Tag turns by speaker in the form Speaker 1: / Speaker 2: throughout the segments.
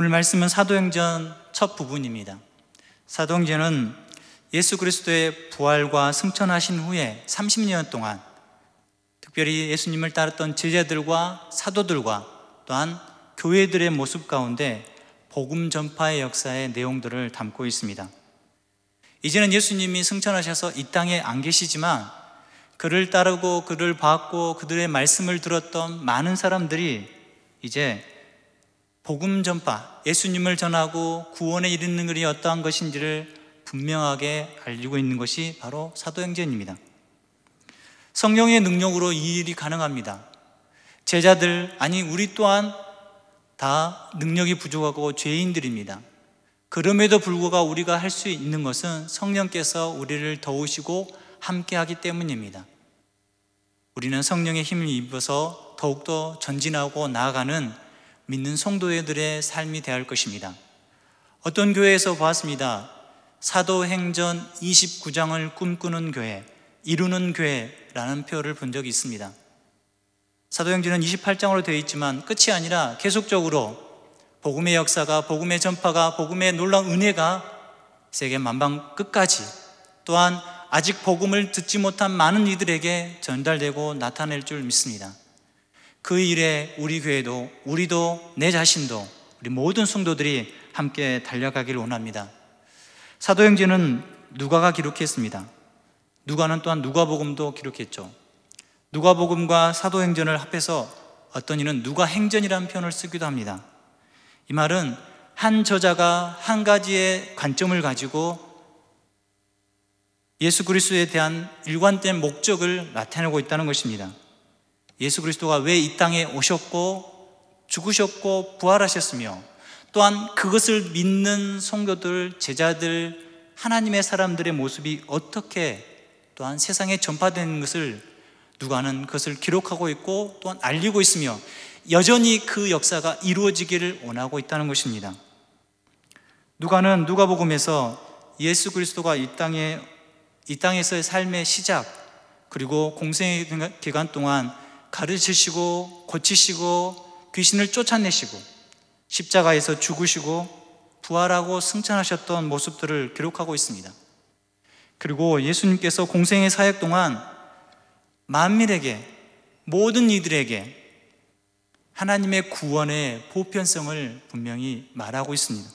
Speaker 1: 오늘 말씀은 사도행전 첫 부분입니다. 사도행전은 예수 그리스도의 부활과 승천하신 후에 30년 동안 특별히 예수님을 따랐던 제자들과 사도들과 또한 교회들의 모습 가운데 복음 전파의 역사의 내용들을 담고 있습니다. 이제는 예수님이 승천하셔서 이 땅에 안 계시지만 그를 따르고 그를 봤고 그들의 말씀을 들었던 많은 사람들이 이제 복음 전파, 예수님을 전하고 구원에 이르는 것이 어떠한 것인지를 분명하게 알리고 있는 것이 바로 사도행전입니다. 성령의 능력으로 이 일이 가능합니다. 제자들, 아니, 우리 또한 다 능력이 부족하고 죄인들입니다. 그럼에도 불구하고 우리가 할 수 있는 것은 성령께서 우리를 도우시고 함께 하기 때문입니다. 우리는 성령의 힘을 입어서 더욱더 전진하고 나아가는 믿는 성도들의 삶이 되어야 할 것입니다. 어떤 교회에서 보았습니다. 사도행전 29장을 꿈꾸는 교회, 이루는 교회라는 표를 본 적이 있습니다. 사도행전은 28장으로 되어 있지만 끝이 아니라 계속적으로 복음의 역사가, 복음의 전파가, 복음의 놀라운 은혜가 세계 만방 끝까지 또한 아직 복음을 듣지 못한 많은 이들에게 전달되고 나타낼 줄 믿습니다. 그 일에 우리 교회도 우리도 내 자신도 우리 모든 성도들이 함께 달려가기를 원합니다. 사도행전은 누가가 기록했습니다. 누가는 또한 누가복음도 기록했죠. 누가복음과 사도행전을 합해서 어떤 이는 누가행전이라는 표현을 쓰기도 합니다. 이 말은 한 저자가 한 가지의 관점을 가지고 예수 그리스도에 대한 일관된 목적을 나타내고 있다는 것입니다. 예수 그리스도가 왜 이 땅에 오셨고 죽으셨고 부활하셨으며 또한 그것을 믿는 성교들, 제자들, 하나님의 사람들의 모습이 어떻게 또한 세상에 전파된 것을 누가는 그것을 기록하고 있고 또한 알리고 있으며 여전히 그 역사가 이루어지기를 원하고 있다는 것입니다. 누가는 누가복음에서 예수 그리스도가 이 땅에 이 땅에서의 삶의 시작 그리고 공생의 기간 동안 가르치시고 고치시고 귀신을 쫓아내시고 십자가에서 죽으시고 부활하고 승천하셨던 모습들을 기록하고 있습니다. 그리고 예수님께서 공생의 사역 동안 만밀에게 모든 이들에게 하나님의 구원의 보편성을 분명히 말하고 있습니다.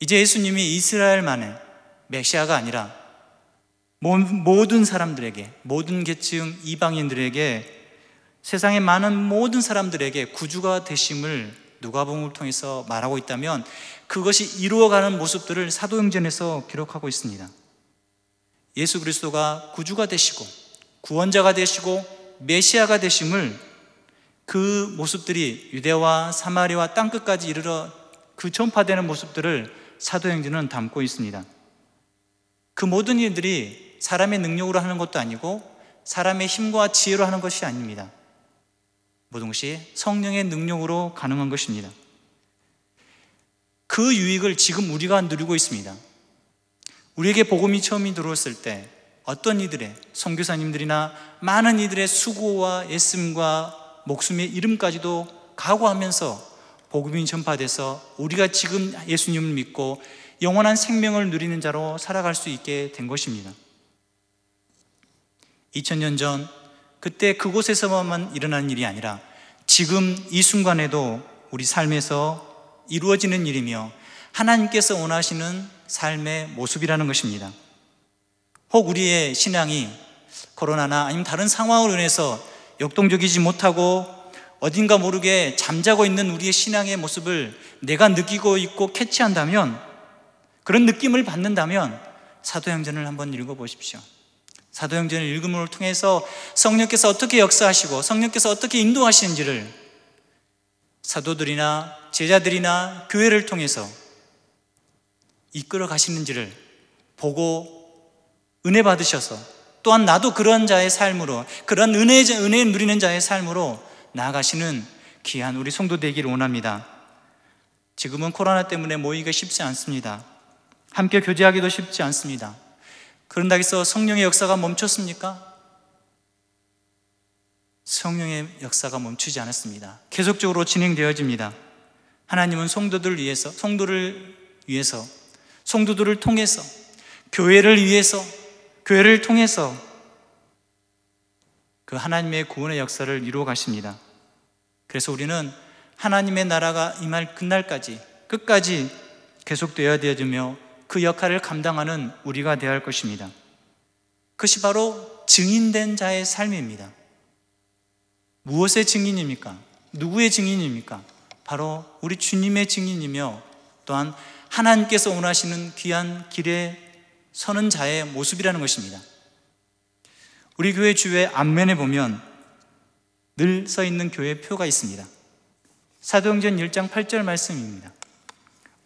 Speaker 1: 이제 예수님이 이스라엘만의 메시아가 아니라 모든 사람들에게, 모든 계층 이방인들에게 세상의 많은 모든 사람들에게 구주가 되심을 누가복음을 통해서 말하고 있다면 그것이 이루어가는 모습들을 사도행전에서 기록하고 있습니다. 예수 그리스도가 구주가 되시고 구원자가 되시고 메시아가 되심을 그 모습들이 유대와 사마리와 땅 끝까지 이르러 그 전파되는 모습들을 사도행전은 담고 있습니다. 그 모든 일들이 사람의 능력으로 하는 것도 아니고 사람의 힘과 지혜로 하는 것이 아닙니다. 모든 것이 성령의 능력으로 가능한 것입니다. 그 유익을 지금 우리가 누리고 있습니다. 우리에게 복음이 처음이 들어왔을 때 어떤 이들의 선교사님들이나 많은 이들의 수고와 애씀과 목숨의 이름까지도 각오하면서 복음이 전파돼서 우리가 지금 예수님을 믿고 영원한 생명을 누리는 자로 살아갈 수 있게 된 것입니다. 2000년 전 그때 그곳에서만 일어난 일이 아니라 지금 이 순간에도 우리 삶에서 이루어지는 일이며 하나님께서 원하시는 삶의 모습이라는 것입니다. 혹 우리의 신앙이 코로나나 아니면 다른 상황으로 인해서 역동적이지 못하고 어딘가 모르게 잠자고 있는 우리의 신앙의 모습을 내가 느끼고 있고 캐치한다면 그런 느낌을 받는다면 사도행전을 한번 읽어보십시오. 사도행전을 읽음을 통해서 성령께서 어떻게 역사하시고 성령께서 어떻게 인도하시는지를 사도들이나 제자들이나 교회를 통해서 이끌어 가시는지를 보고 은혜 받으셔서 또한 나도 그런 자의 삶으로 그런 은혜, 은혜 누리는 자의 삶으로 나아가시는 귀한 우리 성도 되기를 원합니다. 지금은 코로나 때문에 모이기가 쉽지 않습니다. 함께 교제하기도 쉽지 않습니다. 그런다 해서 성령의 역사가 멈췄습니까? 성령의 역사가 멈추지 않았습니다. 계속적으로 진행되어집니다. 하나님은 성도들 위해서, 성도를 위해서, 성도들을 통해서, 교회를 위해서, 교회를 통해서 그 하나님의 구원의 역사를 이루어 가십니다. 그래서 우리는 하나님의 나라가 임할 그날까지 끝까지 계속되어야 되며 그 역할을 감당하는 우리가 되어야 할 것입니다. 그것이 바로 증인된 자의 삶입니다. 무엇의 증인입니까? 누구의 증인입니까? 바로 우리 주님의 증인이며 또한 하나님께서 원하시는 귀한 길에 서는 자의 모습이라는 것입니다. 우리 교회 주의 앞면에 보면 늘 써 있는 교회 표가 있습니다. 사도행전 1장 8절 말씀입니다.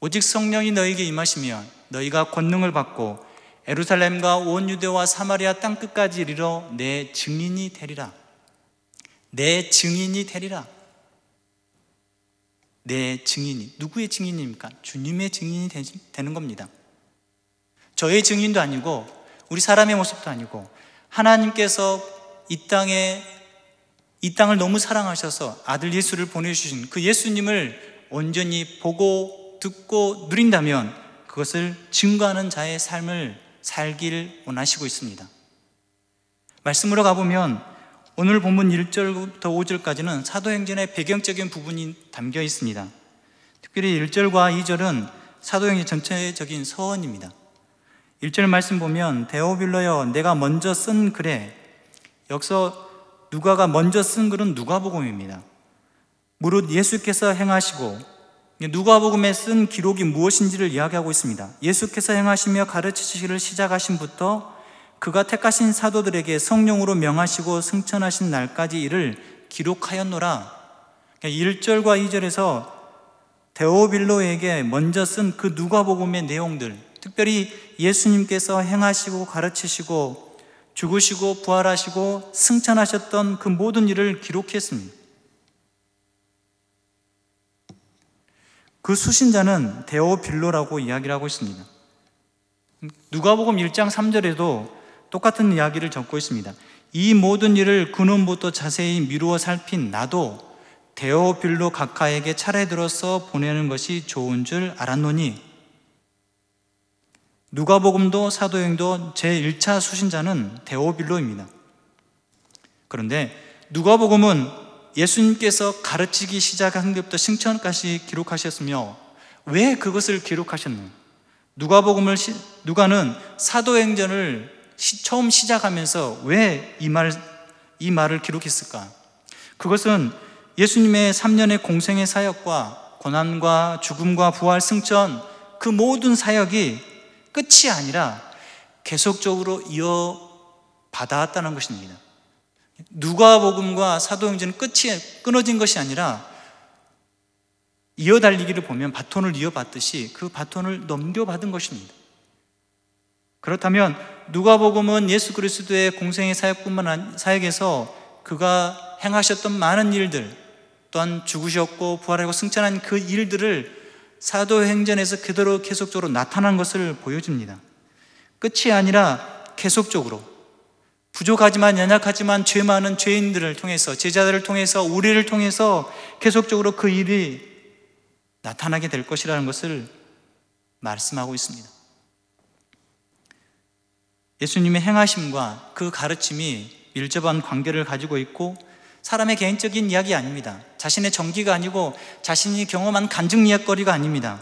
Speaker 1: 오직 성령이 너에게 임하시면 너희가 권능을 받고 에루살렘과 온 유대와 사마리아 땅 끝까지 이르러 내 증인이 되리라. 내 증인이 되리라. 내 증인이 누구의 증인입니까? 주님의 증인이 되는 겁니다. 저의 증인도 아니고 우리 사람의 모습도 아니고 하나님께서 이 땅에 이 땅을 너무 사랑하셔서 아들 예수를 보내주신 그 예수님을 온전히 보고 듣고 누린다면 그것을 증거하는 자의 삶을 살길 원하시고 있습니다. 말씀으로 가보면 오늘 본문 1절부터 5절까지는 사도행전의 배경적인 부분이 담겨 있습니다. 특별히 1절과 2절은 사도행전 전체적인 서원입니다. 1절 말씀 보면 데오빌러여 내가 먼저 쓴 글에 역서 누가가 먼저 쓴 글은 누가복음입니다. 무릇 예수께서 행하시고 누가복음에 쓴 기록이 무엇인지를 이야기하고 있습니다. 예수께서 행하시며 가르치시기를 시작하신부터 그가 택하신 사도들에게 성령으로 명하시고 승천하신 날까지 이를 기록하였노라. 1절과 그러니까 2절에서 데오빌로에게 먼저 쓴 그 누가복음의 내용들, 특별히 예수님께서 행하시고 가르치시고 죽으시고 부활하시고 승천하셨던 그 모든 일을 기록했습니다. 그 수신자는 데오빌로라고 이야기를 하고 있습니다. 누가복음 1장 3절에도 똑같은 이야기를 적고 있습니다. 이 모든 일을 근원부터 자세히 미루어 살핀 나도 데오빌로 각하에게 차례 들어서 보내는 것이 좋은 줄 알았노니 누가복음도 사도행도 제1차 수신자는 데오빌로입니다. 그런데 누가복음은 예수님께서 가르치기 시작한 것부터 승천까지 기록하셨으며 왜 그것을 기록하셨는가? 누가복음을 누가는 사도행전을 시, 처음 시작하면서 왜 이 말 이 말을 기록했을까? 그것은 예수님의 3년의 공생의 사역과 고난과 죽음과 부활 승천 그 모든 사역이 끝이 아니라 계속적으로 이어받아왔다는 것입니다. 누가복음과 사도행전은 끝이 끊어진 것이 아니라 이어달리기를 보면 바톤을 이어받듯이 그 바톤을 넘겨받은 것입니다. 그렇다면 누가복음은 예수 그리스도의 공생의 사역뿐만 사역에서 그가 행하셨던 많은 일들 또한 죽으셨고 부활하고 승천한 그 일들을 사도행전에서 그대로 계속적으로 나타난 것을 보여줍니다. 끝이 아니라 계속적으로 부족하지만 연약하지만 죄 많은 죄인들을 통해서 제자들을 통해서 우리를 통해서 계속적으로 그 일이 나타나게 될 것이라는 것을 말씀하고 있습니다. 예수님의 행하심과 그 가르침이 밀접한 관계를 가지고 있고 사람의 개인적인 이야기 아닙니다. 자신의 정기가 아니고 자신이 경험한 간증 이야거리가 아닙니다.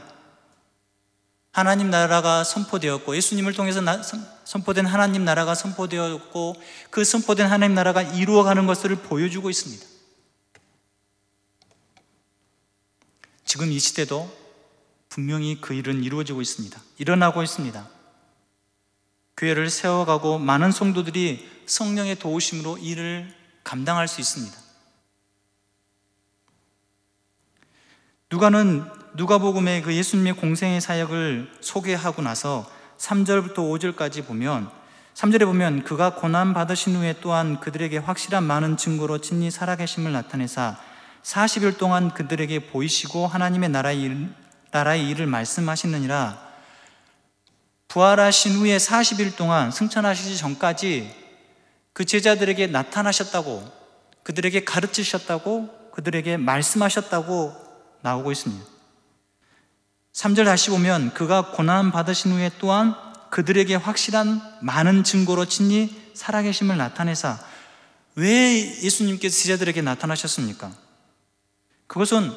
Speaker 1: 하나님 나라가 선포되었고 예수님을 통해서 선포된 하나님 나라가 선포되었고 그 선포된 하나님 나라가 이루어가는 것을 보여주고 있습니다. 지금 이 시대도 분명히 그 일은 이루어지고 있습니다. 일어나고 있습니다. 교회를 세워가고 많은 성도들이 성령의 도우심으로 일을 감당할 수 있습니다. 누가는 누가복음의 그 예수님의 공생의 사역을 소개하고 나서 3절부터 5절까지 보면 3절에 보면 그가 고난 받으신 후에 또한 그들에게 확실한 많은 증거로 진리 살아계심을 나타내사 40일 동안 그들에게 보이시고 하나님의 나라의, 일, 나라의 일을 말씀하시느니라 부활하신 후에 40일 동안 승천하시기 전까지 그 제자들에게 나타나셨다고 그들에게 가르치셨다고 그들에게 말씀하셨다고 나오고 있습니다. 3절 다시 보면 그가 고난 받으신 후에 또한 그들에게 확실한 많은 증거로 친히 살아계심을 나타내사 왜 예수님께서 제자들에게 나타나셨습니까? 그것은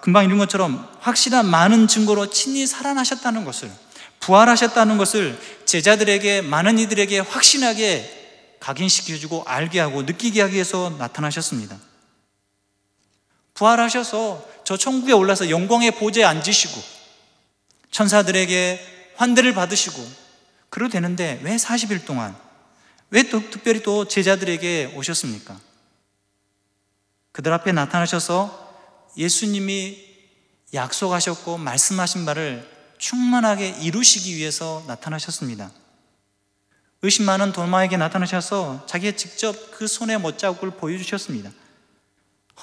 Speaker 1: 금방 읽은 것처럼 확실한 많은 증거로 친히 살아나셨다는 것을 부활하셨다는 것을 제자들에게 많은 이들에게 확신하게 각인시켜주고 알게 하고 느끼게 하기 위해서 나타나셨습니다. 부활하셔서 저 천국에 올라서 영광의 보좌에 앉으시고 천사들에게 환대를 받으시고 그래도 되는데 왜 40일 동안 왜 또 특별히 또 제자들에게 오셨습니까? 그들 앞에 나타나셔서 예수님이 약속하셨고 말씀하신 바를 충만하게 이루시기 위해서 나타나셨습니다. 의심 많은 돌마에게 나타나셔서 자기의 직접 그 손에 못자국을 보여주셨습니다.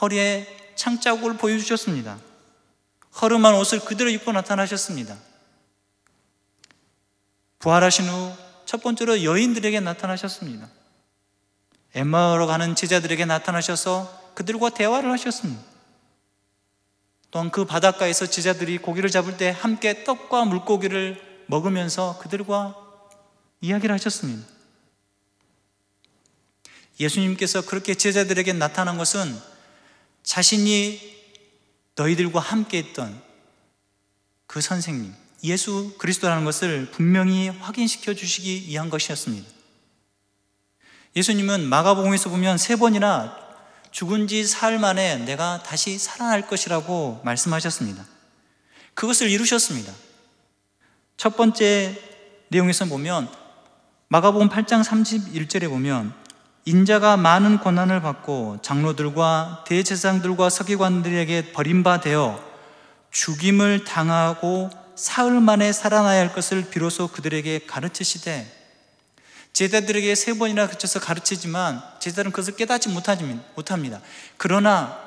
Speaker 1: 허리에 창자국을 보여주셨습니다. 허름한 옷을 그대로 입고 나타나셨습니다. 부활하신 후 첫 번째로 여인들에게 나타나셨습니다. 엠마오로 가는 제자들에게 나타나셔서 그들과 대화를 하셨습니다. 또한 그 바닷가에서 제자들이 고기를 잡을 때 함께 떡과 물고기를 먹으면서 그들과 이야기를 하셨습니다. 예수님께서 그렇게 제자들에게 나타난 것은 자신이 너희들과 함께 했던 그 선생님, 예수 그리스도라는 것을 분명히 확인시켜 주시기 위한 것이었습니다. 예수님은 마가복음에서 보면 세 번이나 죽은 지사 만에 내가 다시 살아날 것이라고 말씀하셨습니다. 그것을 이루셨습니다. 첫 번째 내용에서 보면 마가복음 8장 31절에 보면 인자가 많은 고난을 받고 장로들과 대제사장들과 서기관들에게 버림받아 죽임을 당하고 사흘 만에 살아나야 할 것을 비로소 그들에게 가르치시되 제자들에게 세 번이나 그쳐서 가르치지만 제자들은 그것을 깨닫지 못합니다. 그러나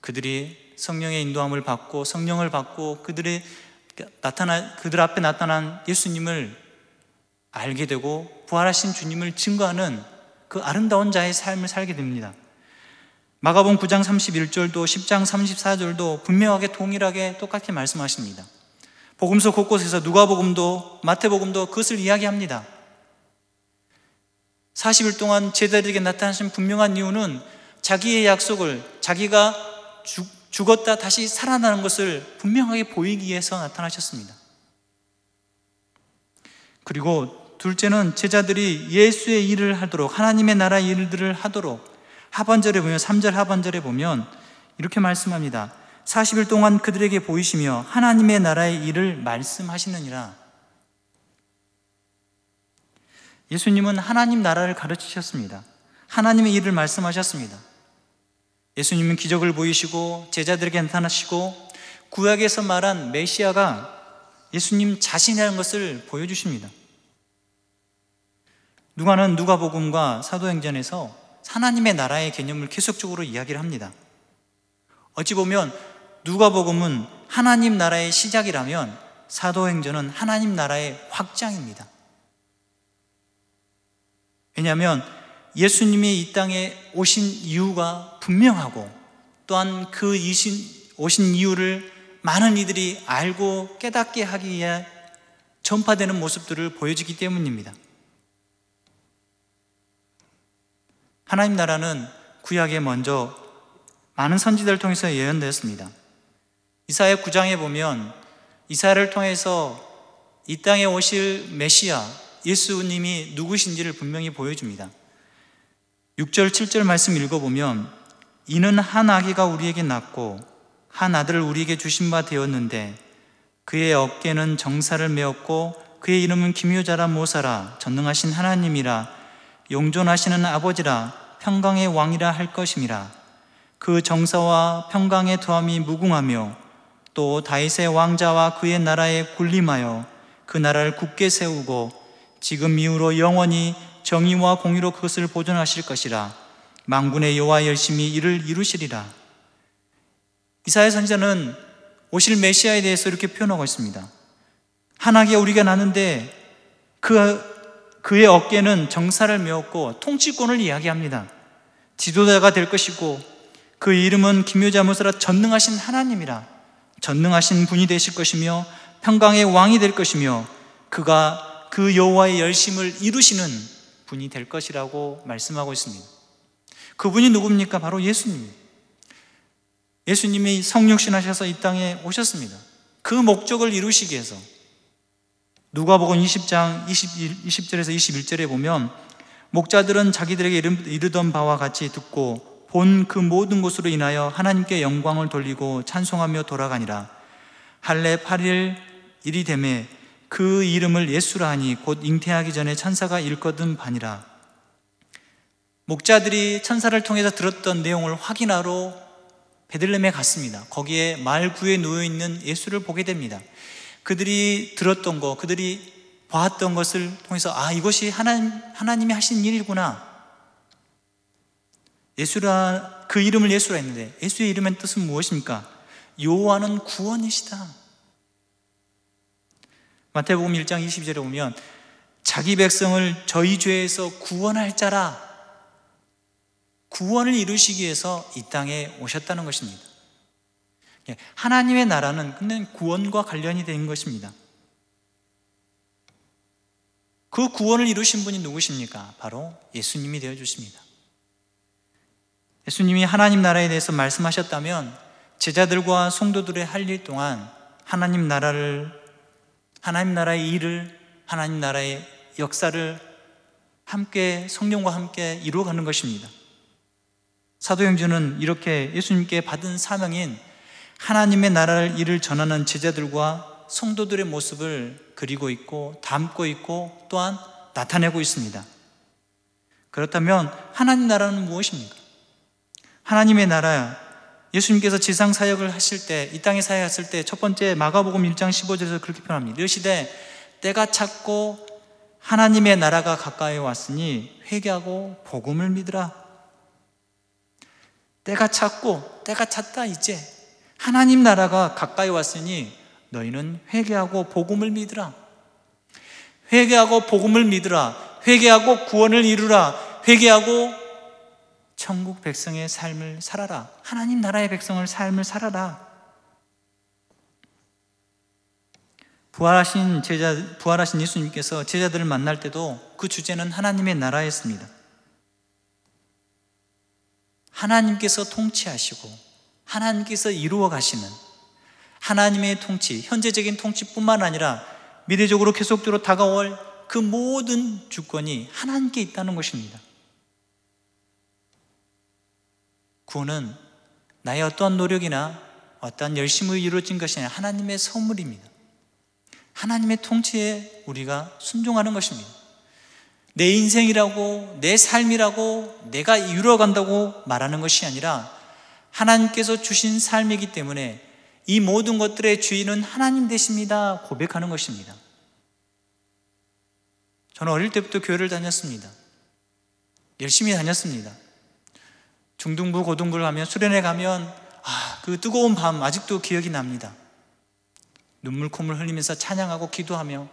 Speaker 1: 그들이 성령의 인도함을 받고 성령을 받고 그들의 나타나 그들 앞에 나타난 예수님을 알게 되고 부활하신 주님을 증거하는 그 아름다운 자의 삶을 살게 됩니다. 마가복 9장 31절도 10장 34절도 분명하게 동일하게 똑같이 말씀하십니다. 복음서 곳곳에서 누가복음도 마태복음도 그것을 이야기합니다. 40일 동안 제자들에게 나타나신 분명한 이유는 자기의 약속을 자기가 죽었다 다시 살아나는 것을 분명하게 보이기 위해서 나타나셨습니다. 그리고 둘째는 제자들이 예수의 일을 하도록 하나님의 나라 일들을 하도록 하반절에 보면 3절 하반절에 보면 이렇게 말씀합니다. 40일 동안 그들에게 보이시며 하나님의 나라의 일을 말씀하시느니라. 예수님은 하나님 나라를 가르치셨습니다. 하나님의 일을 말씀하셨습니다. 예수님은 기적을 보이시고 제자들에게 나타나시고 구약에서 말한 메시아가 예수님 자신이라는 것을 보여주십니다. 누가는 누가복음과 사도행전에서 하나님의 나라의 개념을 계속적으로 이야기를 합니다. 어찌 보면 누가복음은 하나님 나라의 시작이라면 사도행전은 하나님 나라의 확장입니다. 왜냐하면 예수님이 이 땅에 오신 이유가 분명하고 또한 그 오신 이유를 많은 이들이 알고 깨닫게 하기 위해 전파되는 모습들을 보여주기 때문입니다. 하나님 나라는 구약에 먼저 많은 선지들를 통해서 예언되었습니다. 이사야 9장에 보면 이사야를 통해서 이 땅에 오실 메시아 예수님이 누구신지를 분명히 보여줍니다. 6절 7절 말씀 읽어보면 이는 한 아기가 우리에게 낳고 한 아들을 우리에게 주신 바 되었는데 그의 어깨는 정사를 메었고 그의 이름은 기묘자라 모사라 전능하신 하나님이라 용존하시는 아버지라 평강의 왕이라 할 것임이라. 그 정서와 평강의 더함이 무궁하며 또 다윗의 왕자와 그의 나라에 군림하여 그 나라를 굳게 세우고 지금 이후로 영원히 정의와 공의로 그것을 보존하실 것이라. 망군의 여호와 열심히 이를 이루시리라. 이사야 선자는 오실 메시아에 대해서 이렇게 표현하고 있습니다. 한하게 우리가 나는데 그 그의 어깨는 정사를 메웠고 통치권을 이야기합니다. 지도자가 될 것이고 그 이름은 김효자무스라 전능하신 하나님이라 전능하신 분이 되실 것이며 평강의 왕이 될 것이며 그가 그 여호와의 열심을 이루시는 분이 될 것이라고 말씀하고 있습니다. 그분이 누굽니까? 바로 예수님 예수님이 성육신하셔서 이 땅에 오셨습니다. 그 목적을 이루시기 위해서 누가복음 20장 21, 20절에서 21절에 보면 목자들은 자기들에게 이르던 바와 같이 듣고 본 그 모든 것으로 인하여 하나님께 영광을 돌리고 찬송하며 돌아가니라 할례 8일 일이 되매 그 이름을 예수라 하니 곧 잉태하기 전에 천사가 읽거든 바니라 목자들이 천사를 통해서 들었던 내용을 확인하러 베들렘에 갔습니다. 거기에 말구에 놓여 있는 예수를 보게 됩니다. 그들이 들었던 것, 그들이 봤던 것을 통해서 아, 이것이 하나님, 하나님이 하신 일이구나. 예수라, 그 이름을 예수라 했는데 예수의 이름의 뜻은 무엇입니까? 요한은 구원이시다. 마태복음 1장 20절에 보면 자기 백성을 저희 죄에서 구원할 자라 구원을 이루시기 위해서 이 땅에 오셨다는 것입니다. 예, 하나님의 나라는 구원과 관련이 된 것입니다. 그 구원을 이루신 분이 누구십니까? 바로 예수님이 되어 주십니다. 예수님이 하나님 나라에 대해서 말씀하셨다면 제자들과 성도들의 할 일 동안 하나님 나라를 하나님 나라의 일을 하나님 나라의 역사를 함께 성령과 함께 이루어가는 것입니다. 사도행전은 이렇게 예수님께 받은 사명인 하나님의 나라를 일을 전하는 제자들과 성도들의 모습을 그리고 있고 담고 있고 또한 나타내고 있습니다. 그렇다면 하나님 나라는 무엇입니까? 하나님의 나라 야 예수님께서 지상 사역을 하실 때 이 땅에 사역했을 때 첫 번째 마가복음 1장 15절에서 그렇게 표현합니다. 이시대 때가 찼고 하나님의 나라가 가까이 왔으니 회개하고 복음을 믿으라. 때가 찼고 때가 찼다 이제 하나님 나라가 가까이 왔으니 너희는 회개하고 복음을 믿으라. 회개하고 복음을 믿으라. 회개하고 구원을 이루라. 회개하고 천국 백성의 삶을 살아라. 하나님 나라의 백성을 삶을 살아라. 부활하신 제자 부활하신 예수님께서 제자들을 만날 때도 그 주제는 하나님의 나라였습니다. 하나님께서 통치하시고 하나님께서 이루어 가시는 하나님의 통치, 현재적인 통치뿐만 아니라 미래적으로 계속적으로 다가올 그 모든 주권이 하나님께 있다는 것입니다. 구원은 나의 어떠한 노력이나 어떠한 열심으로 이루어진 것이 아니라 하나님의 선물입니다. 하나님의 통치에 우리가 순종하는 것입니다. 내 인생이라고, 내 삶이라고, 내가 이루어간다고 말하는 것이 아니라 하나님께서 주신 삶이기 때문에 이 모든 것들의 주인은 하나님 되십니다. 고백하는 것입니다. 저는 어릴 때부터 교회를 다녔습니다. 열심히 다녔습니다. 중등부, 고등부를 가면 수련회 가면 아, 그 뜨거운 밤 아직도 기억이 납니다. 눈물 콧물 흘리면서 찬양하고 기도하며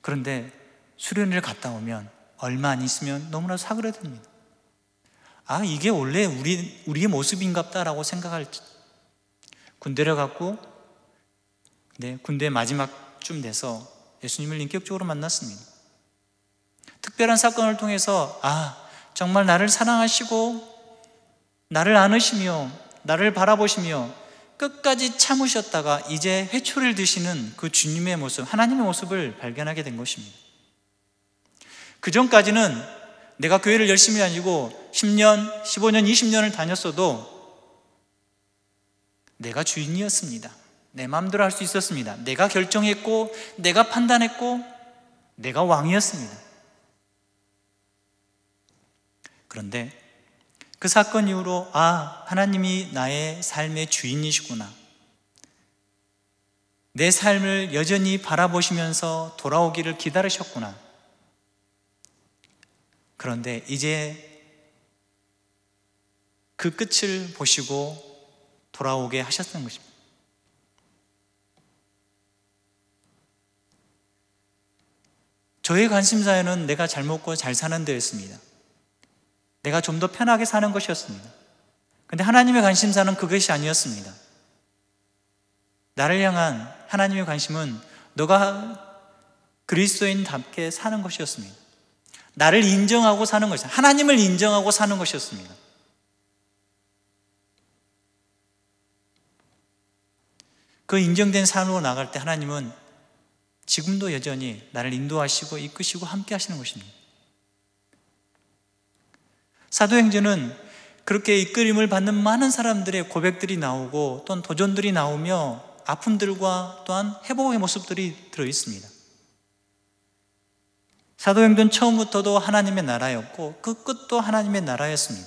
Speaker 1: 그런데 수련회를 갔다 오면 얼마 안 있으면 너무나 사그라듭니다. 아, 이게 원래 우리, 우리의 모습인갑다라고 생각할 군대를 갔고, 네, 군대 마지막쯤 돼서 예수님을 인격적으로 만났습니다. 특별한 사건을 통해서, 아, 정말 나를 사랑하시고, 나를 안으시며, 나를 바라보시며, 끝까지 참으셨다가 이제 회초를 드시는 그 주님의 모습, 하나님의 모습을 발견하게 된 것입니다. 그 전까지는 내가 교회를 열심히 다니고 10년, 15년, 20년을 다녔어도 내가 주인이었습니다. 내 마음대로 할 수 있었습니다. 내가 결정했고, 내가 판단했고, 내가 왕이었습니다. 그런데 그 사건 이후로, 아, 하나님이 나의 삶의 주인이시구나. 내 삶을 여전히 바라보시면서 돌아오기를 기다리셨구나. 그런데 이제 그 끝을 보시고 돌아오게 하셨던 것입니다. 저의 관심사에는 내가 잘 먹고 잘 사는 데였습니다. 내가 좀 더 편하게 사는 것이었습니다. 근데 하나님의 관심사는 그것이 아니었습니다. 나를 향한 하나님의 관심은 너가 그리스도인답게 사는 것이었습니다. 나를 인정하고 사는 것이 하나님을 인정하고 사는 것이었습니다. 그 인정된 산으로 나갈 때 하나님은 지금도 여전히 나를 인도하시고 이끄시고 함께 하시는 것입니다. 사도행전은 그렇게 이끌임을 받는 많은 사람들의 고백들이 나오고 또한 도전들이 나오며 아픔들과 또한 회복의 모습들이 들어 있습니다. 사도행전 처음부터도 하나님의 나라였고 그 끝도 하나님의 나라였습니다.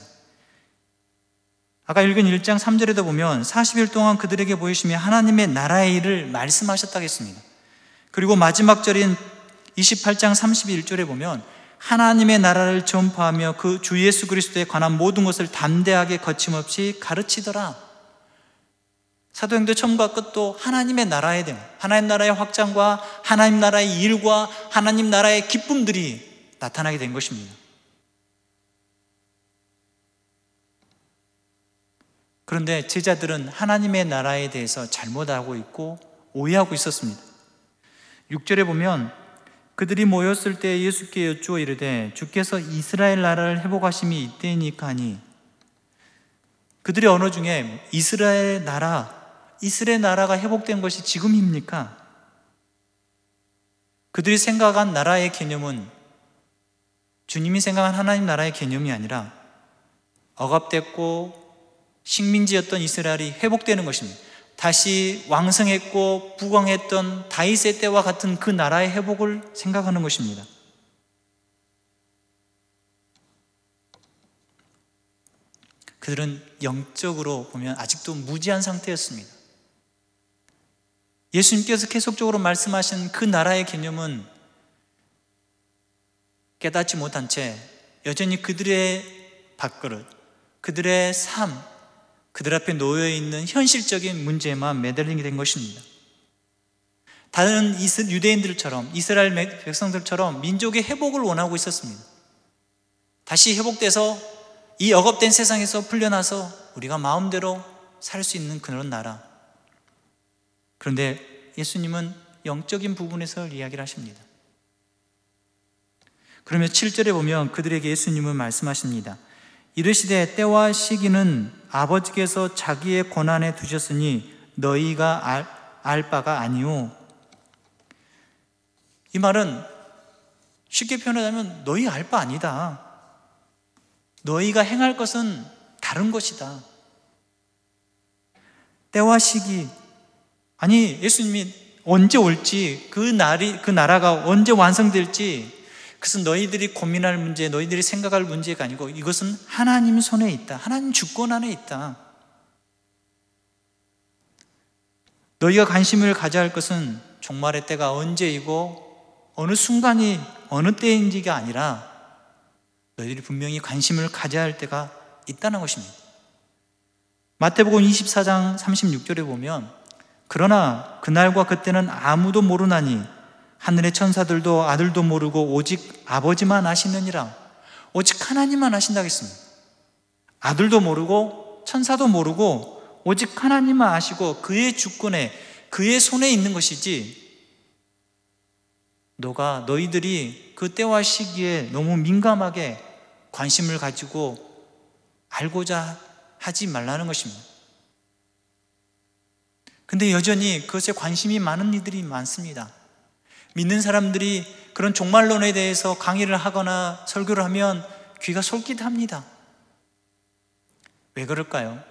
Speaker 1: 아까 읽은 1장 3절에도 보면 40일 동안 그들에게 보이시며 하나님의 나라의 일을 말씀하셨다고 했습니다. 그리고 마지막 절인 28장 31절에 보면 하나님의 나라를 전파하며 그 주 예수 그리스도에 관한 모든 것을 담대하게 거침없이 가르치더라. 사도행도 처음과 끝도 하나님의 나라에 대한 하나님 나라의 확장과 하나님 나라의 일과 하나님 나라의 기쁨들이 나타나게 된 것입니다. 그런데 제자들은 하나님의 나라에 대해서 잘못 알고 있고 오해하고 있었습니다. 6절에 보면 그들이 모였을 때 예수께 여쭈어 이르되 주께서 이스라엘 나라를 회복하심이 이때니까니 그들의 언어 중에 이스라엘 나라 이스라엘 나라가 회복된 것이 지금입니까? 그들이 생각한 나라의 개념은 주님이 생각한 하나님 나라의 개념이 아니라 억압됐고 식민지였던 이스라엘이 회복되는 것입니다. 다시 왕성했고 부강했던 다윗의 때와 같은 그 나라의 회복을 생각하는 것입니다. 그들은 영적으로 보면 아직도 무지한 상태였습니다. 예수님께서 계속적으로 말씀하신 그 나라의 개념은 깨닫지 못한 채 여전히 그들의 밥그릇, 그들의 삶, 그들 앞에 놓여 있는 현실적인 문제에만 매달리게 된 것입니다. 다른 이스, 유대인들처럼 이스라엘 백성들처럼 민족의 회복을 원하고 있었습니다. 다시 회복돼서 이 억압된 세상에서 풀려나서 우리가 마음대로 살 수 있는 그런 나라, 그런데 예수님은 영적인 부분에서 이야기를 하십니다. 그러면 7절에 보면 그들에게 예수님은 말씀하십니다. 이르시되 때와 시기는 아버지께서 자기의 권한에 두셨으니 너희가 알, 알 바가 아니오. 이 말은 쉽게 표현하자면 너희 알 바 아니다. 너희가 행할 것은 다른 것이다. 때와 시기, 아니, 예수님이 언제 올지, 그 날이, 그 나라가 언제 완성될지, 그것은 너희들이 고민할 문제, 너희들이 생각할 문제가 아니고 이것은 하나님 손에 있다. 하나님 주권 안에 있다. 너희가 관심을 가져야 할 것은 종말의 때가 언제이고 어느 순간이 어느 때인지가 아니라 너희들이 분명히 관심을 가져야 할 때가 있다는 것입니다. 마태복음 24장 36절에 보면 그러나 그날과 그때는 아무도 모르나니 하늘의 천사들도 아들도 모르고 오직 아버지만 아시느니라. 오직 하나님만 아신다 했습니다. 아들도 모르고 천사도 모르고 오직 하나님만 아시고 그의 주권에 그의 손에 있는 것이지 너가 너희들이 그 때와 시기에 너무 민감하게 관심을 가지고 알고자 하지 말라는 것입니다. 근데 여전히 그것에 관심이 많은 이들이 많습니다. 믿는 사람들이 그런 종말론에 대해서 강의를 하거나 설교를 하면 귀가 솔깃합니다. 왜 그럴까요?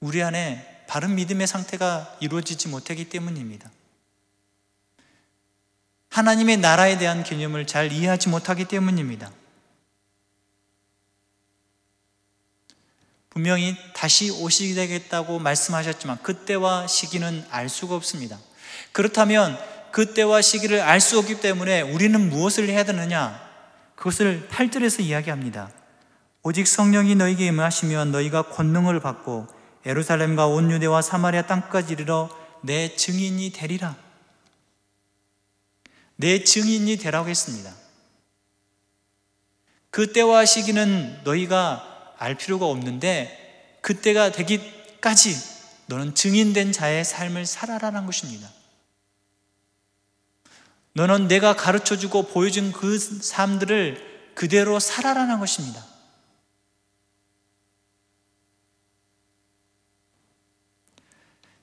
Speaker 1: 우리 안에 바른 믿음의 상태가 이루어지지 못하기 때문입니다. 하나님의 나라에 대한 개념을 잘 이해하지 못하기 때문입니다. 분명히 다시 오시게 되겠다고 말씀하셨지만 그때와 시기는 알 수가 없습니다. 그렇다면 그때와 시기를 알 수 없기 때문에 우리는 무엇을 해야 되느냐? 그것을 8절에서 이야기합니다. 오직 성령이 너희에게 임하시면 너희가 권능을 받고 예루살렘과 온 유대와 사마리아 땅까지 이르러 내 증인이 되리라. 내 증인이 되라고 했습니다. 그때와 시기는 너희가 알 필요가 없는데 그때가 되기까지 너는 증인된 자의 삶을 살아라는 것입니다. 너는 내가 가르쳐 주고 보여준 그 삶들을 그대로 살아라는 것입니다.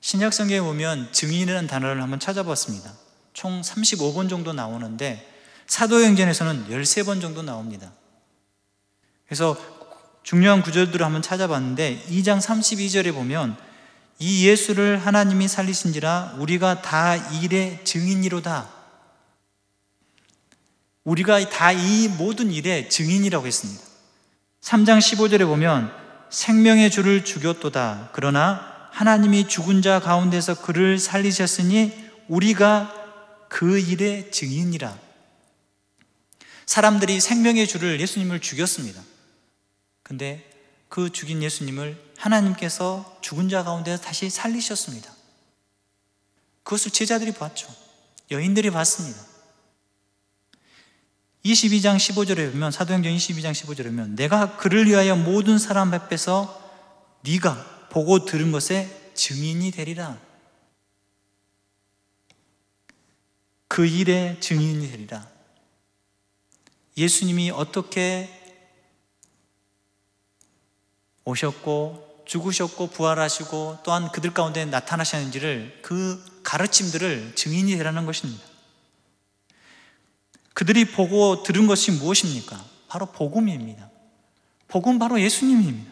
Speaker 1: 신약성경에 보면 증인이라는 단어를 한번 찾아봤습니다. 총 35번 정도 나오는데 사도행전에서는 13번 정도 나옵니다. 그래서 중요한 구절들을 한번 찾아봤는데 2장 32절에 보면 이 예수를 하나님이 살리신지라 우리가 다 일의 증인이로다. 우리가 다 이 모든 일의 증인이라고 했습니다. 3장 15절에 보면 생명의 주를 죽였도다. 그러나 하나님이 죽은 자 가운데서 그를 살리셨으니 우리가 그 일의 증인이라. 사람들이 생명의 주를 예수님을 죽였습니다. 근데 그 죽인 예수님을 하나님께서 죽은 자 가운데서 다시 살리셨습니다. 그것을 제자들이 봤죠. 여인들이 봤습니다. 22장 15절에 보면 사도행전 22장 15절에 보면 내가 그를 위하여 모든 사람 앞에서 네가 보고 들은 것에 증인이 되리라. 그 일의 증인이 되리라. 예수님이 어떻게 오셨고 죽으셨고 부활하시고 또한 그들 가운데 나타나셨는지를 그 가르침들을 증인이 되라는 것입니다. 그들이 보고 들은 것이 무엇입니까? 바로 복음입니다. 복음 바로 예수님입니다.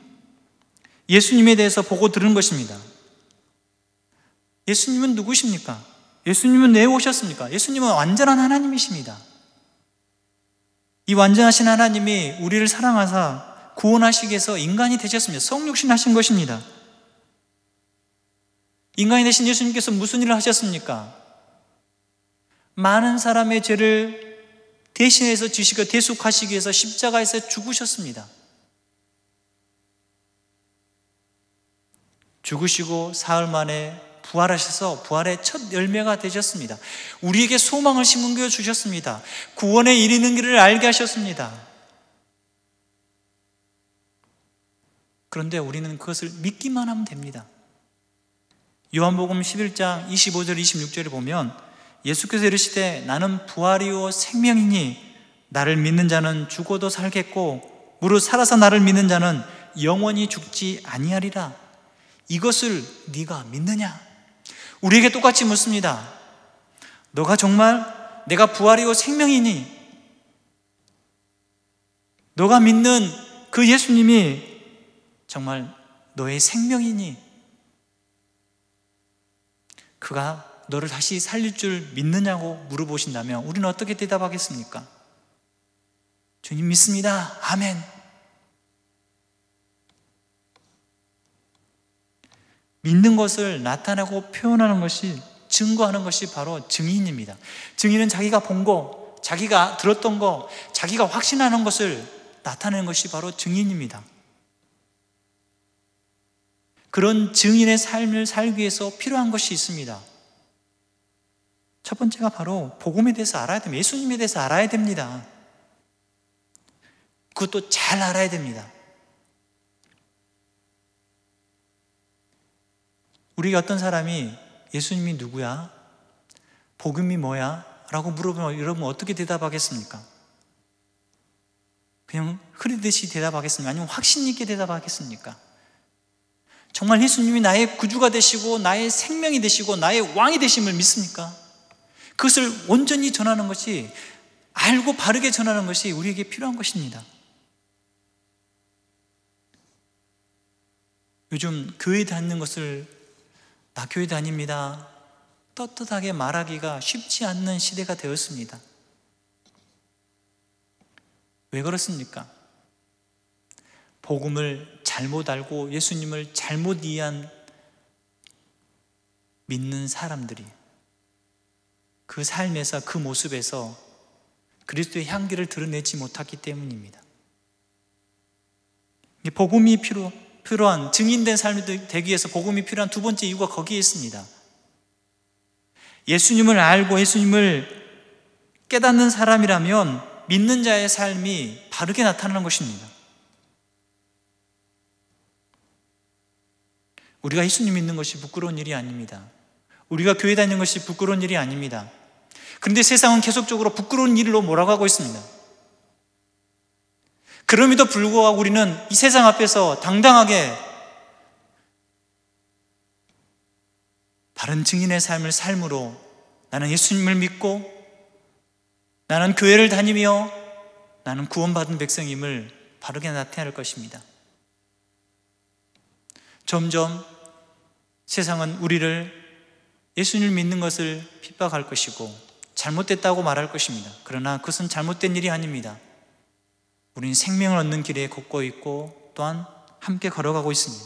Speaker 1: 예수님에 대해서 보고 들은 것입니다. 예수님은 누구십니까? 예수님은 왜 오셨습니까? 예수님은 완전한 하나님이십니다. 이 완전하신 하나님이 우리를 사랑하사 구원하시기 위해서 인간이 되셨습니다. 성육신 하신 것입니다. 인간이 되신 예수님께서 무슨 일을 하셨습니까? 많은 사람의 죄를 대신해서 지시고 대속하시기 위해서 십자가에서 죽으셨습니다. 죽으시고 사흘 만에 부활하셔서 부활의 첫 열매가 되셨습니다. 우리에게 소망을 심겨 주셨습니다. 구원에 이르는 길을 알게 하셨습니다. 그런데 우리는 그것을 믿기만 하면 됩니다. 요한복음 11장 25절 26절에 보면 예수께서 이르시되 나는 부활이요 생명이니 나를 믿는 자는 죽어도 살겠고 무릇 살아서 나를 믿는 자는 영원히 죽지 아니하리라. 이것을 네가 믿느냐? 우리에게 똑같이 묻습니다. 너가 정말 내가 부활이요 생명이니 너가 믿는 그 예수님이 정말 너의 생명이니 그가 너를 다시 살릴 줄 믿느냐고 물어보신다면 우리는 어떻게 대답하겠습니까? 주님 믿습니다. 아멘. 믿는 것을 나타내고 표현하는 것이 증거하는 것이 바로 증인입니다. 증인은 자기가 본 거, 자기가 들었던 거, 자기가 확신하는 것을 나타내는 것이 바로 증인입니다. 그런 증인의 삶을 살기 위해서 필요한 것이 있습니다. 첫 번째가 바로 복음에 대해서 알아야 됩니다. 예수님에 대해서 알아야 됩니다. 그것도 잘 알아야 됩니다. 우리가 어떤 사람이 예수님이 누구야? 복음이 뭐야? 라고 물어보면 여러분 어떻게 대답하겠습니까? 그냥 흐리듯이 대답하겠습니까? 아니면 확신 있게 대답하겠습니까? 정말 예수님이 나의 구주가 되시고 나의 생명이 되시고 나의 왕이 되심을 믿습니까? 그것을 온전히 전하는 것이 알고 바르게 전하는 것이 우리에게 필요한 것입니다. 요즘 교회 다니는 것을 나 교회 다닙니다. 떳떳하게 말하기가 쉽지 않는 시대가 되었습니다. 왜 그렇습니까? 복음을 잘못 알고 예수님을 잘못 이해한 믿는 사람들이 그 삶에서 그 모습에서 그리스도의 향기를 드러내지 못하기 때문입니다. 복음이 필요, 필요한 증인된 삶이 되기 위해서 복음이 필요한 두 번째 이유가 거기에 있습니다. 예수님을 알고 예수님을 깨닫는 사람이라면 믿는 자의 삶이 바르게 나타나는 것입니다. 우리가 예수님 믿는 것이 부끄러운 일이 아닙니다. 우리가 교회 다니는 것이 부끄러운 일이 아닙니다. 그런데 세상은 계속적으로 부끄러운 일로 몰아가고 있습니다. 그럼에도 불구하고 우리는 이 세상 앞에서 당당하게 바른 증인의 삶을 삶으로 나는 예수님을 믿고 나는 교회를 다니며 나는 구원받은 백성임을 바르게 나타낼 것입니다. 점점 세상은 우리를 예수님을 믿는 것을 핍박할 것이고 잘못됐다고 말할 것입니다. 그러나 그것은 잘못된 일이 아닙니다. 우리는 생명을 얻는 길에 걷고 있고 또한 함께 걸어가고 있습니다.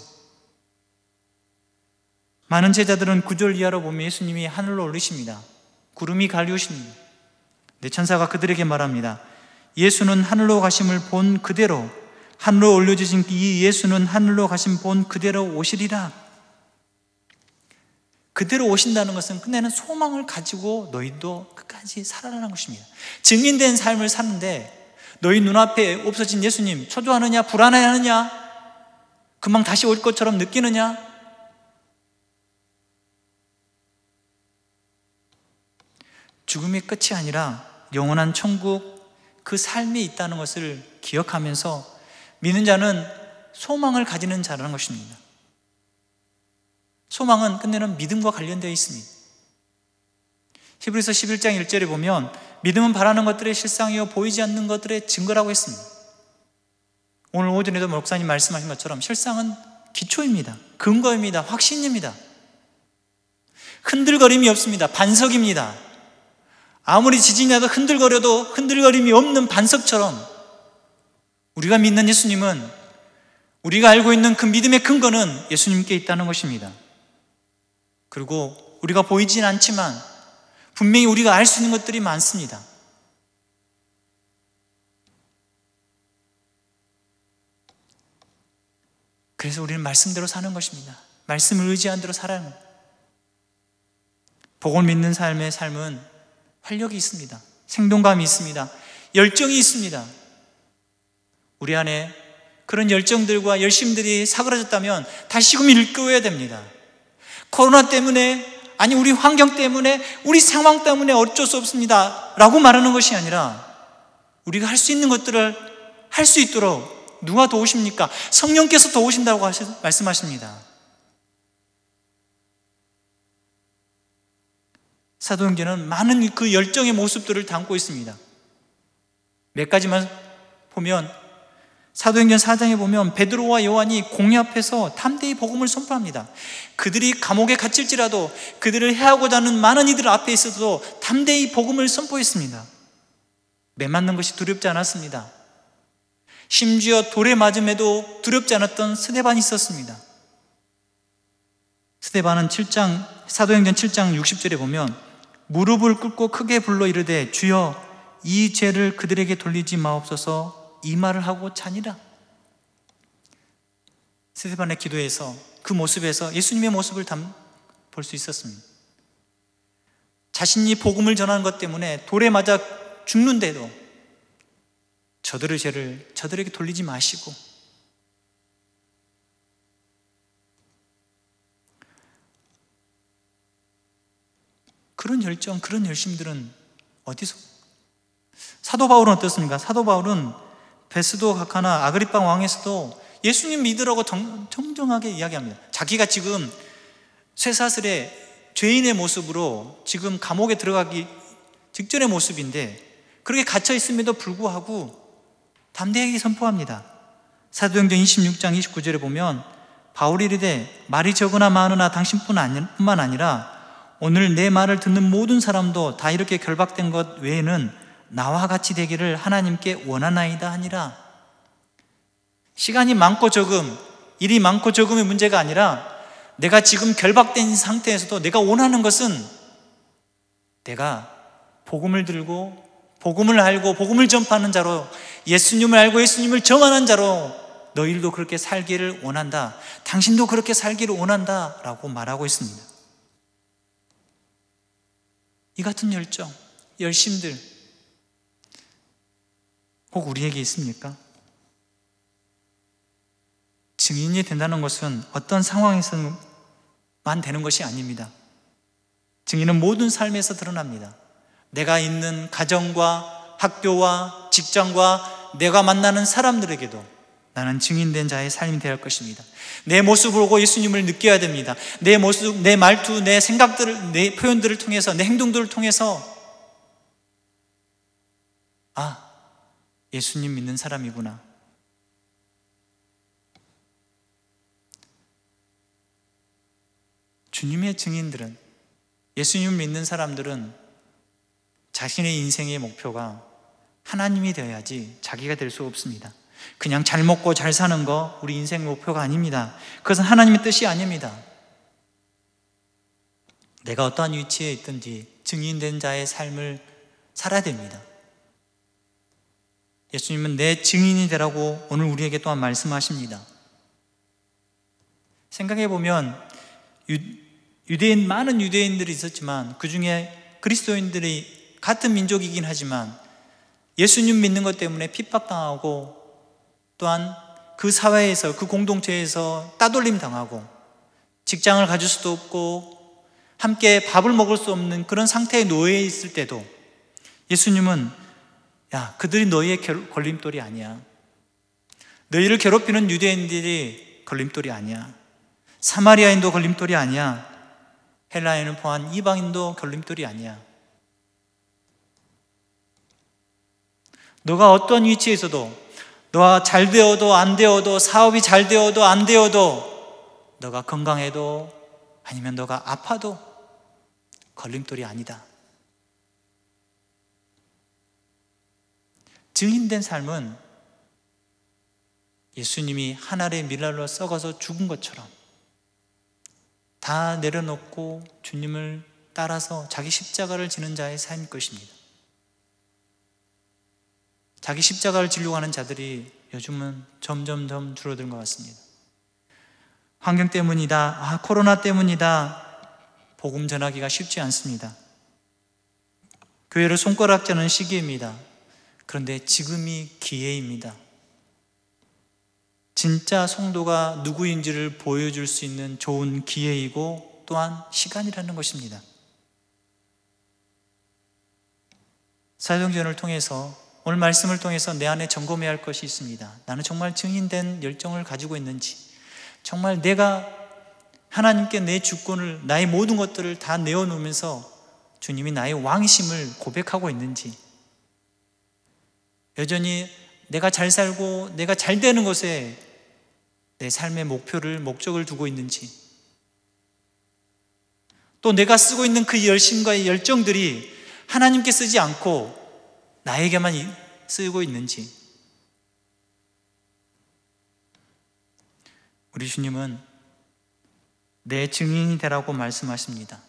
Speaker 1: 많은 제자들은 구절 이하로 보면 예수님이 하늘로 올리십니다. 구름이 갈리우십니다. 내 천사가 그들에게 말합니다. 예수는 하늘로 가심을 본 그대로 하늘로 올려주신 이 예수는 하늘로 가심 본 그대로 오시리라. 그대로 오신다는 것은 끝내는 소망을 가지고 너희도 끝까지 살아라는 것입니다. 증인된 삶을 사는데 너희 눈앞에 없어진 예수님 초조하느냐 불안해하느냐 금방 다시 올 것처럼 느끼느냐 죽음의 끝이 아니라 영원한 천국 그 삶이 있다는 것을 기억하면서 믿는 자는 소망을 가지는 자라는 것입니다. 소망은 끝내는 믿음과 관련되어 있습니다. 히브리서 11장 1절에 보면 믿음은 바라는 것들의 실상이요 보이지 않는 것들의 증거라고 했습니다. 오늘 오전에도 목사님 말씀하신 것처럼 실상은 기초입니다. 근거입니다. 확신입니다. 흔들거림이 없습니다. 반석입니다. 아무리 지진이 나도 흔들거려도 흔들거림이 없는 반석처럼 우리가 믿는 예수님은 우리가 알고 있는 그 믿음의 근거는 예수님께 있다는 것입니다. 그리고 우리가 보이진 않지만 분명히 우리가 알 수 있는 것들이 많습니다. 그래서 우리는 말씀대로 사는 것입니다. 말씀을 의지한 대로 살아요. 복을 믿는 삶의 삶은 활력이 있습니다. 생동감이 있습니다. 열정이 있습니다. 우리 안에 그런 열정들과 열심들이 사그라졌다면 다시금 일깨워야 됩니다. 코로나 때문에 아니 우리 환경 때문에 우리 상황 때문에 어쩔 수 없습니다. 라고 말하는 것이 아니라 우리가 할 수 있는 것들을 할 수 있도록 누가 도우십니까? 성령께서 도우신다고 하시, 말씀하십니다. 사도행전은 많은 그 열정의 모습들을 담고 있습니다. 몇 가지만 보면 사도행전 4장에 보면 베드로와 요한이 공회앞에서 담대히 복음을 선포합니다. 그들이 감옥에 갇힐지라도 그들을 해하고자 하는 많은 이들 앞에 있어도 담대히 복음을 선포했습니다. 매 맞는 것이 두렵지 않았습니다. 심지어 돌에 맞음에도 두렵지 않았던 스데반이 있었습니다. 스데반은 7장 사도행전 7장 60절에 보면 무릎을 꿇고 크게 불러 이르되 주여 이 죄를 그들에게 돌리지 마옵소서 이 말을 하고 자니라. 세세반의 기도에서 그 모습에서 예수님의 모습을 볼 수 있었습니다. 자신이 복음을 전하는 것 때문에 돌에 맞아 죽는데도 저들의 죄를 저들에게 돌리지 마시고 그런 열정, 그런 열심들은 어디서? 사도 바울은 어떻습니까? 사도 바울은 베스도 가카나 아그리빠 왕에서도 예수님 믿으라고 정, 정하게 이야기합니다. 자기가 지금 쇠사슬의 죄인의 모습으로 지금 감옥에 들어가기 직전의 모습인데 그렇게 갇혀 있음에도 불구하고 담대하게 선포합니다. 사도행전 26장 29절에 보면 바울이 이르되 말이 적으나 많으나 당신뿐만 아니라 오늘 내 말을 듣는 모든 사람도 다 이렇게 결박된 것 외에는 나와 같이 되기를 하나님께 원하나이다 아니라 시간이 많고 적음, 일이 많고 적음의 문제가 아니라 내가 지금 결박된 상태에서도 내가 원하는 것은 내가 복음을 들고 복음을 알고 복음을 전파하는 자로 예수님을 알고 예수님을 전하는 자로 너희들도 그렇게 살기를 원한다. 당신도 그렇게 살기를 원한다. 라고 말하고 있습니다. 이 같은 열정, 열심들, 혹 우리에게 있습니까? 증인이 된다는 것은 어떤 상황에서만 되는 것이 아닙니다. 증인은 모든 삶에서 드러납니다. 내가 있는 가정과 학교와 직장과 내가 만나는 사람들에게도 나는 증인된 자의 삶이 되 것입니다. 내 모습을 보고 예수님을 느껴야 됩니다. 내 모습, 내 말투, 내 생각들을, 내 표현들을 통해서, 내 행동들을 통해서, 아, 예수님 믿는 사람이구나. 주님의 증인들은, 예수님 믿는 사람들은 자신의 인생의 목표가 하나님이 되어야지 자기가 될 수 없습니다. 그냥 잘 먹고 잘 사는 거 우리 인생 목표가 아닙니다. 그것은 하나님의 뜻이 아닙니다. 내가 어떠한 위치에 있든지 증인된 자의 삶을 살아야 됩니다. 예수님은 내 증인이 되라고 오늘 우리에게 또한 말씀하십니다. 생각해 보면 유대인 많은 유대인들이 있었지만 그 중에 그리스도인들이 같은 민족이긴 하지만 예수님 믿는 것 때문에 핍박당하고 또한 그 사회에서 그 공동체에서 따돌림 당하고 직장을 가질 수도 없고 함께 밥을 먹을 수 없는 그런 상태의 노예 있을 때도 예수님은 야, 그들이 너희의 걸림돌이 아니야. 너희를 괴롭히는 유대인들이 걸림돌이 아니야. 사마리아인도 걸림돌이 아니야. 헬라인을 포함한 이방인도 걸림돌이 아니야. 너가 어떤 위치에 서도 너가 잘 되어도 안 되어도 사업이 잘 되어도 안 되어도 너가 건강해도 아니면 너가 아파도 걸림돌이 아니다. 증인된 삶은 예수님이 하늘의 밀랄로 썩어서 죽은 것처럼 다 내려놓고 주님을 따라서 자기 십자가를 지는 자의 삶일 것입니다. 자기 십자가를 지려고 하는 자들이 요즘은 점점점 줄어든 것 같습니다. 환경 때문이다. 아, 코로나 때문이다. 복음 전하기가 쉽지 않습니다. 교회를 손가락자는 시기입니다. 그런데 지금이 기회입니다. 진짜 성도가 누구인지를 보여줄 수 있는 좋은 기회이고 또한 시간이라는 것입니다. 사도행전을 통해서 오늘 말씀을 통해서 내 안에 점검해야 할 것이 있습니다. 나는 정말 증인된 열정을 가지고 있는지, 정말 내가 하나님께 내 주권을, 나의 모든 것들을 다 내어놓으면서 주님이 나의 왕심을 고백하고 있는지, 여전히 내가 잘 살고 내가 잘 되는 것에 내 삶의 목표를, 목적을 두고 있는지, 또 내가 쓰고 있는 그 열심과의 열정들이 하나님께 쓰지 않고 나에게만 쓰이고 있는지, 우리 주님은 내 증인이 되라고 말씀하십니다.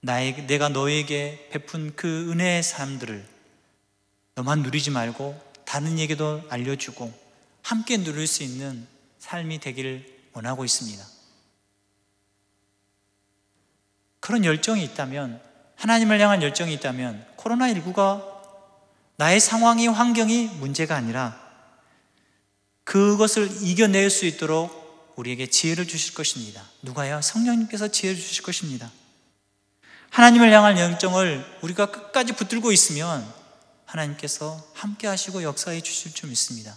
Speaker 1: 나에, 내가 너에게 베푼 그 은혜의 삶들을 너만 누리지 말고 다른 얘기도 알려주고 함께 누릴 수 있는 삶이 되기를 원하고 있습니다. 그런 열정이 있다면, 하나님을 향한 열정이 있다면, 코로나19가 나의 상황이, 환경이 문제가 아니라 그것을 이겨낼 수 있도록 우리에게 지혜를 주실 것입니다. 누가요? 성령님께서 지혜를 주실 것입니다. 하나님을 향한 열정을 우리가 끝까지 붙들고 있으면 하나님께서 함께 하시고 역사해 주실 줄 믿습니다.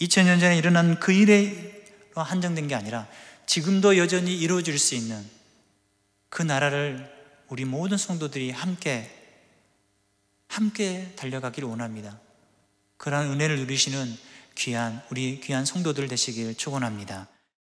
Speaker 1: 2000년 전에 일어난 그 일에 한정된 게 아니라 지금도 여전히 이루어질 수 있는 그 나라를 우리 모든 성도들이 함께 함께 달려가길 원합니다. 그러한 은혜를 누리시는 귀한 우리 귀한 성도들 되시길 축원합니다.